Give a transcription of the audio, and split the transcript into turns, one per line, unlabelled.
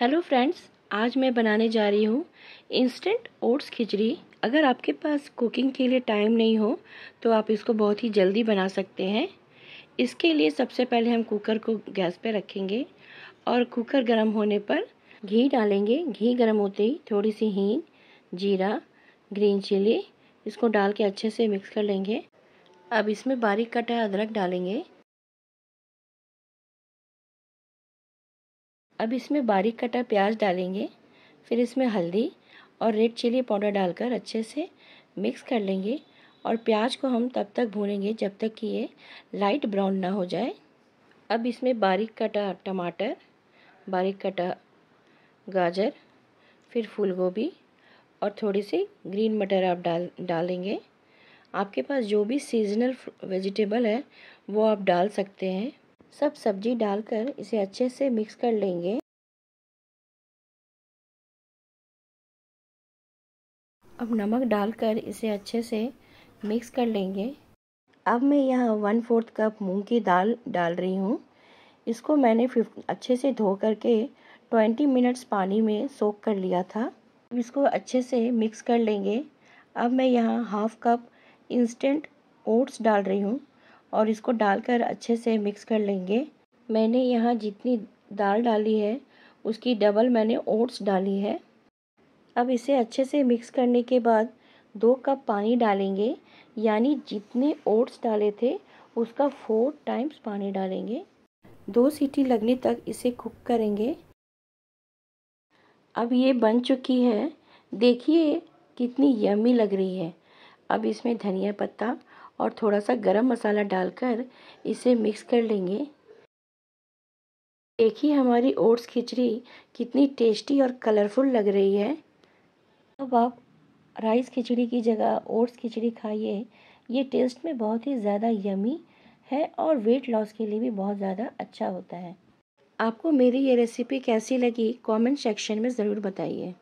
hello friends आज मैं बनाने जा रही हूँ इंस्टेंट ओट्स खिचड़ी अगर आपके पास कुकिंग के लिए टाइम नहीं हो तो आप इसको बहुत ही जल्दी बना सकते हैं इसके लिए सबसे पहले हम कुकर को गैस पर रखेंगे और कुकर गर्म होने पर घी डालेंगे घी गर्म होते ही थोड़ी सी हींग जीरा ग्रीन चिली इसको डाल के अच्छे से मिक्स कर लेंगे अब इसमें बारीक कटा अदरक डालेंगे
अब इसमें बारीक
कटा प्याज डालेंगे फिर इसमें हल्दी और रेड चिली पाउडर डालकर अच्छे से मिक्स कर लेंगे और प्याज को हम तब तक भूनेंगे जब तक कि ये लाइट ब्राउन ना हो जाए अब इसमें बारीक कटा टमाटर बारीक कटा गाजर फिर फूल गोभी और थोड़ी सी ग्रीन मटर आप डाल डालेंगे आपके पास जो भी सीजनल वेजिटेबल है वो आप डाल सकते हैं सब सब्जी डालकर इसे अच्छे से मिक्स कर लेंगे अब नमक डालकर इसे अच्छे से मिक्स कर लेंगे अब मैं यहाँ वन फोर्थ कप मूंग की दाल डाल रही हूँ इसको मैंने अच्छे से धो करके ट्वेंटी मिनट्स पानी में सोख कर लिया था इसको अच्छे से मिक्स कर लेंगे अब मैं यहाँ हाफ कप इंस्टेंट ओट्स डाल रही हूँ और इसको डालकर अच्छे से मिक्स कर लेंगे मैंने यहाँ जितनी दाल डाली है उसकी डबल मैंने ओट्स डाली है अब इसे अच्छे से मिक्स करने के बाद दो कप पानी डालेंगे यानी जितने ओट्स डाले थे उसका फोर टाइम्स पानी डालेंगे दो सीटी लगने तक इसे कुक करेंगे अब ये बन चुकी है देखिए कितनी यमी लग रही है अब इसमें धनिया पत्ता और थोड़ा सा गरम मसाला डालकर इसे मिक्स कर लेंगे देखिए हमारी ओट्स खिचड़ी कितनी टेस्टी और कलरफुल लग रही है अब आप राइस खिचड़ी की जगह ओट्स खिचड़ी खाइए ये टेस्ट में बहुत ही ज़्यादा यमी है और वेट लॉस के लिए भी बहुत ज़्यादा अच्छा होता है आपको मेरी ये रेसिपी कैसी लगी कमेंट सेक्शन में ज़रूर बताइए